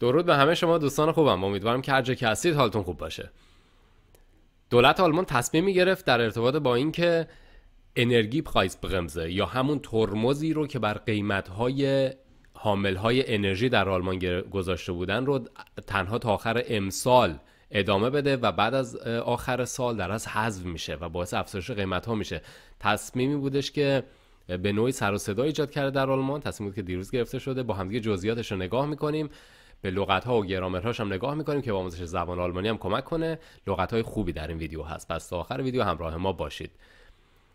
درود به همه شما دوستان خوبم امیدوارم که هر جا که هستید حالتون خوب باشه دولت آلمان تصمیمی گرفت در ارتباط با اینکه انرژی پرایس برمزه یا همون ترمزی رو که بر قیمت‌های حامل‌های انرژی در آلمان گذاشته بودن رو تنها تا آخر امسال ادامه بده و بعد از آخر سال در از حذف میشه و باعث افزایش قیمت ها میشه تصمیمی بودش که به نوعی سر و صدا ایجاد کرده در آلمان تصمیمی بود که دیروز گرفته شده با همدیگه جزئیاتش رو نگاه میکنیم به لغت ها و گرامر هم نگاه میکنیم که با آموزش زبان آلمانی هم کمک کنه لغت های خوبی در این ویدیو هست پس تا آخر ویدیو همراه ما باشید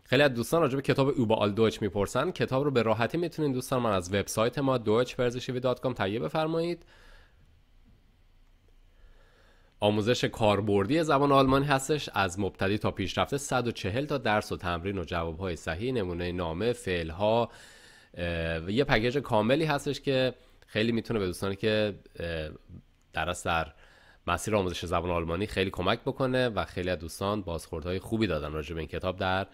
خیلی از دوستان راجع به کتاب اوبا آل دویچ میپرسن کتاب رو به راحتی میتونید دوستان من از وبسایت ما deutschperzishivi.com تهیه بفرمایید آموزش کاربردی زبان آلمانی هستش از مبتدی تا پیشرفته 140 تا درس و تمرین و های صحیح نمونه نامه فعلها و یه پکیج کاملی هستش که خیلی میتونه به دوستانی که در در مسیر آموزش زبان آلمانی خیلی کمک بکنه و خیلی از دوستان بازخوردهای خوبی دادن راجع به این کتاب در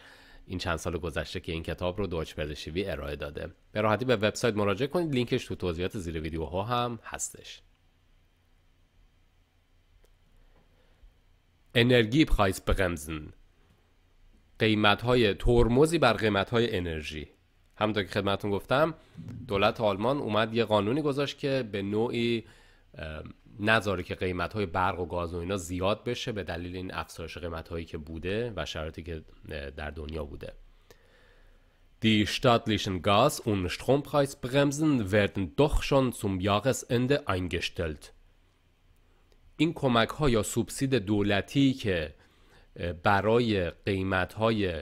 این چند سال گذشته که این کتاب رو دوچ وی ارائه داده به راحتی به وبسایت مراجعه کنید لینکش تو توضیحات زیر ویدیوها هم هستش انرژی پرایس برمزن قیمت های ترمزی بر قیمت های انرژی همونطور که خدمتون گفتم دولت آلمان اومد یه قانونی گذاشت که به نوعی نذاره که قیمت های برق و گاز و اینا زیاد بشه به دلیل این افزایش قیمت هایی که بوده و شرایطی که در دنیا بوده Die staatlichen اون Strompreis برمزن werden doch schon zum انده eingestellt. این کمک ها یا سوبسید دولتی که برای قیمت های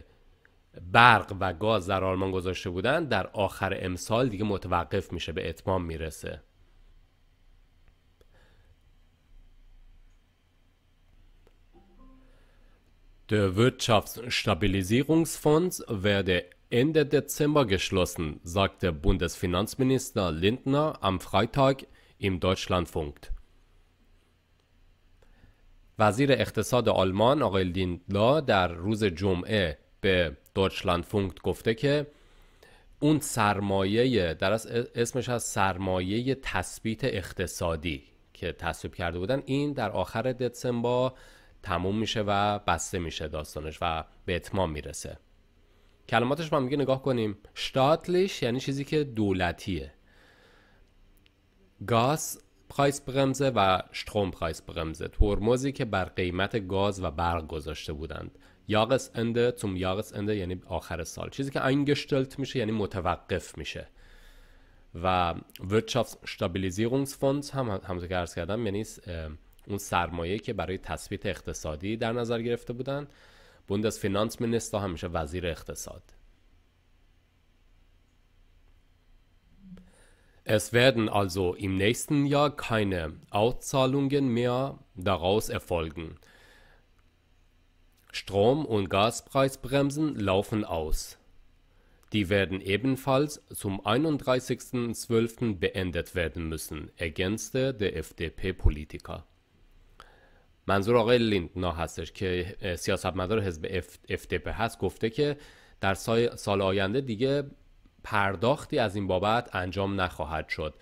برق و گاز در آلمان گذاشته بودن در آخر امسال دیگه متوقف میشه به اتمام میرسه Der Wirtschaftsstabilisierungsfonds werde Ende Dezember geschlossen, sagte Bundesfinanzminister Lindner am Freitag im Deutschlandfunk. وزیر اقتصاد آلمان آقای لیندلا در روز جمعه به فونگت گفته که اون سرمایه در اسمش از سرمایه تثبیت اقتصادی که تصویب کرده بودن این در آخر دسامبر تموم میشه و بسته میشه داستانش و به اتمام میرسه کلماتش با میگه نگاه کنیم شتاتلیش یعنی چیزی که دولتیه گاز پرایس برمزه و شتروم پرایس برمزه ترمزی که بر قیمت گاز و برق گذاشته بودند Jahresende zum Jahresende یعنی آخر سال چیزی که eingestellt میشه یعنی متوقف میشه و Wirtschaftsstabilisierungsfonds هم همونطور که عرض کردم یعنی اون سرمایه که برای تثبیت اقتصادی در نظر گرفته بودن بوندس فینانس همیشه وزیر اقتصاد Es werden also im nächsten Jahr keine Auszahlungen mehr daraus erfolgen. Strom- und Gaspreisbremsen laufen aus. Die werden ebenfalls zum 31.12. beendet werden müssen, ergänzte der FDP-Politiker. منظور آقای لیندنا هستش که سیاستمدار حزب FDP هست گفته که در سال آینده دیگه پرداختی از این بابت انجام نخواهد شد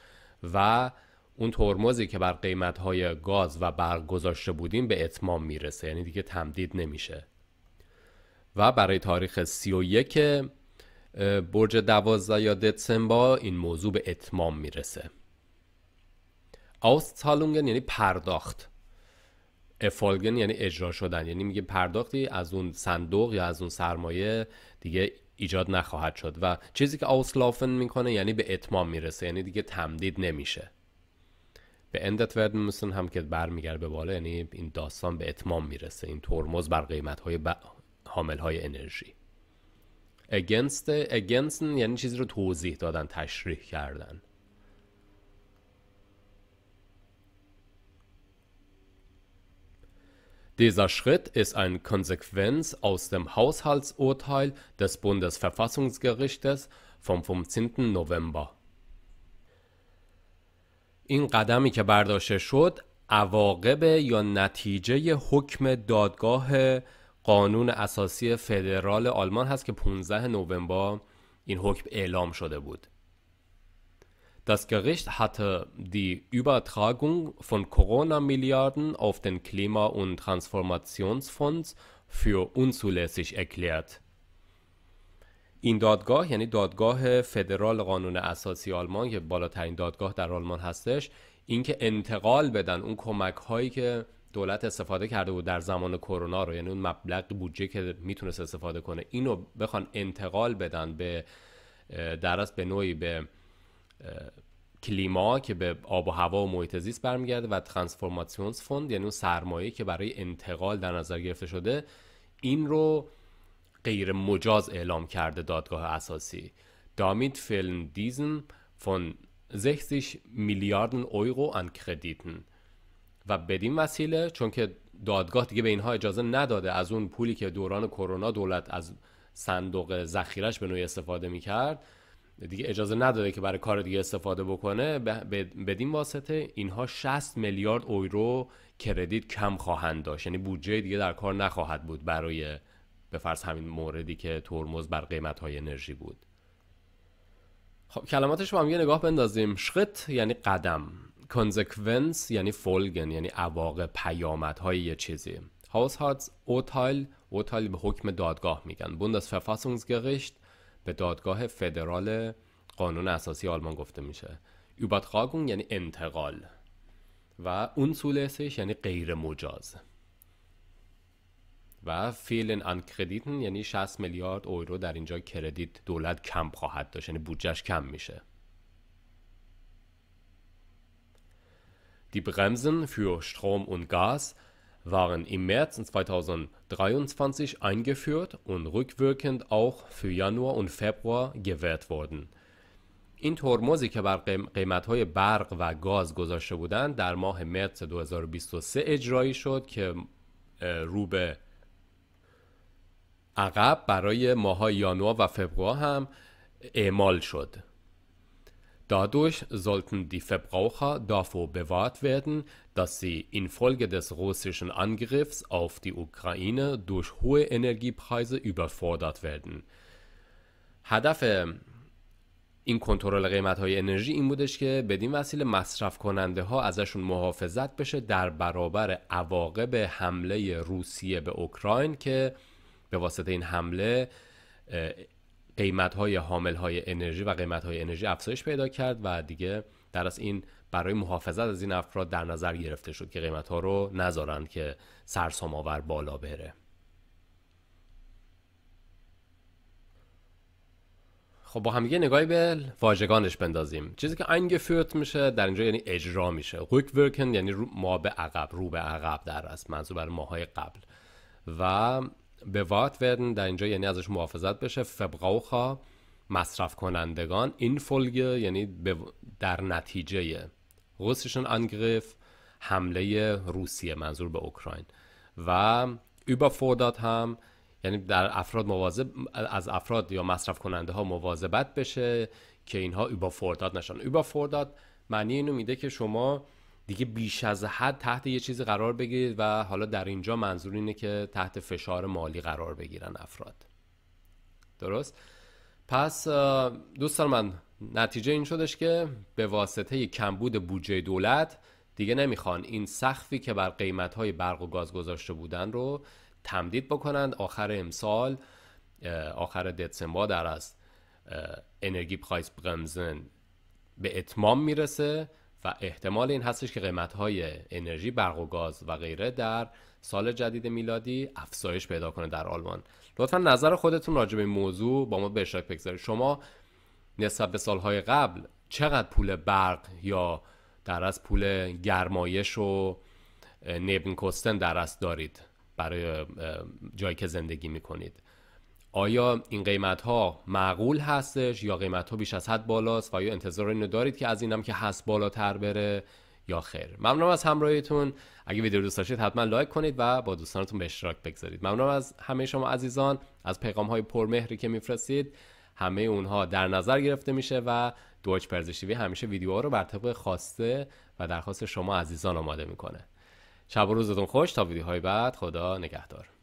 و اون ترمزی که بر قیمتهای گاز و برق گذاشته بودیم به اتمام میرسه یعنی دیگه تمدید نمیشه و برای تاریخ 31 برج دوازده یا دسامبر این موضوع به اتمام میرسه آستالونگن یعنی پرداخت افالگن یعنی اجرا شدن یعنی میگه پرداختی از اون صندوق یا از اون سرمایه دیگه ایجاد نخواهد شد و چیزی که آسلافن میکنه یعنی به اتمام میرسه یعنی دیگه تمدید نمیشه به اندت ورد müssen هم که برمیگرده به بالا یعنی این داستان به اتمام میرسه این ترمز بر قیمت های ب... حامل های انرژی against against یعنی چیزی رو توضیح دادن تشریح کردن Dieser Schritt ist eine Konsequenz aus dem Haushaltsurteil des Bundesverfassungsgerichtes vom 15. November این قدمی که برداشته شد عواقب یا نتیجه حکم دادگاه قانون اساسی فدرال آلمان هست که 15 نوامبر این حکم اعلام شده بود. Das Gericht hatte die Übertragung von Corona-Milliarden auf den Klima- und Transformationsfonds für unzulässig erklärt. این دادگاه یعنی دادگاه فدرال قانون اساسی آلمان که بالاترین دادگاه در آلمان هستش اینکه انتقال بدن اون کمک هایی که دولت استفاده کرده بود در زمان کرونا رو یعنی اون مبلغ بودجه که میتونست استفاده کنه اینو بخوان انتقال بدن به درست به نوعی به کلیما که به آب و هوا و محیط زیست برمیگرده و ترانسفورماسیونز فوند یعنی اون سرمایه که برای انتقال در نظر گرفته شده این رو غیر مجاز اعلام کرده دادگاه اساسی دامیت فیلن دیزن فون 60 میلیاردن اویرو ان کردیتن و بدین وسیله چون که دادگاه دیگه به اینها اجازه نداده از اون پولی که دوران کرونا دولت از صندوق ذخیرش به نوعی استفاده میکرد دیگه اجازه نداده که برای کار دیگه استفاده بکنه بدین واسطه اینها 60 میلیارد اویرو کردیت کم خواهند داشت یعنی بودجه دیگه در کار نخواهد بود برای به فرض همین موردی که ترمز بر قیمت های انرژی بود خب کلماتش با هم یه نگاه بندازیم یعنی قدم کنزکونس یعنی فولگن یعنی پیامت های یه چیزی هارتز اوتایل اوتایل به حکم دادگاه میگن بوندس گرشت به دادگاه فدرال قانون اساسی آلمان گفته میشه übertragung یعنی انتقال و اون سولسش یعنی غیر مجاز و فیلن ان کردیتن یعنی 60 میلیارد اورو در اینجا کردیت دولت کم خواهد داشت یعنی بودجهش کم میشه دی برمزن für شتروم و گاز وارن im März 2023 eingeführt und rückwirkend auch für Januar و Februar gewährt وردن این ترمزی که بر قیمت های برق و گاز گذاشته بودند در ماه مرس 2023 اجرایی شد که روبه عقب برای ماهای یانوار و فبروار هم اعمال شد. Dadurch sollten die Verbraucher davor bewahrt werden, dass sie infolge des russischen Angriffs auf die Ukraine durch hohe Energiepreise überfordert werden. هدف این کنترل قیمت های انرژی این بودش که بدین وسیله مصرف کننده ها ازشون محافظت بشه در برابر عواقب حمله روسیه به اوکراین که به واسطه این حمله قیمت های حامل های انرژی و قیمت های انرژی افزایش پیدا کرد و دیگه در از این برای محافظت از این افراد در نظر گرفته شد که قیمت ها رو نذارند که سرسام آور بالا بره خب با هم یه نگاهی به واژگانش بندازیم چیزی که انگفیرت میشه در اینجا یعنی اجرا میشه ریک ورکن یعنی ما به عقب رو به عقب در از منظور بر ماهای قبل و bewahrt werden در اینجا یعنی ازش محافظت بشه فبرaucher مصرف کنندگان این فولگه یعنی در نتیجه russischen انگریف حمله روسیه منظور به اوکراین و überfordert هم یعنی در افراد مواظب از افراد یا مصرف کننده ها مواظبت بشه که اینها überfordert نشن überfordert معنی اینو میده که شما دیگه بیش از حد تحت یه چیزی قرار بگیرید و حالا در اینجا منظور اینه که تحت فشار مالی قرار بگیرن افراد درست پس دوستان من نتیجه این شدش که به واسطه کمبود بودجه دولت دیگه نمیخوان این سخفی که بر قیمت های برق و گاز گذاشته بودن رو تمدید بکنند آخر امسال آخر دسامبر در از انرژی پرایس برمزن به اتمام میرسه و احتمال این هستش که های انرژی برق و گاز و غیره در سال جدید میلادی افزایش پیدا کنه در آلمان لطفا نظر خودتون راجع به این موضوع با ما به اشتراک بگذارید شما نسبت به سالهای قبل چقدر پول برق یا در از پول گرمایش و کوستن در دارید برای جایی که زندگی میکنید آیا این قیمت ها معقول هستش یا قیمت ها بیش از حد بالاست و آیا انتظار اینو دارید که از اینم که هست بالاتر بره یا خیر ممنونم از همراهیتون اگه ویدیو دوست داشتید حتما لایک کنید و با دوستانتون به اشتراک بگذارید ممنونم از همه شما عزیزان از پیغام های پرمهری که میفرستید همه اونها در نظر گرفته میشه و دوچ پرزشیوی همیشه ویدیوها رو بر طبق خواسته و درخواست شما عزیزان آماده میکنه شب و روزتون خوش تا ویدیوهای بعد خدا نگهدار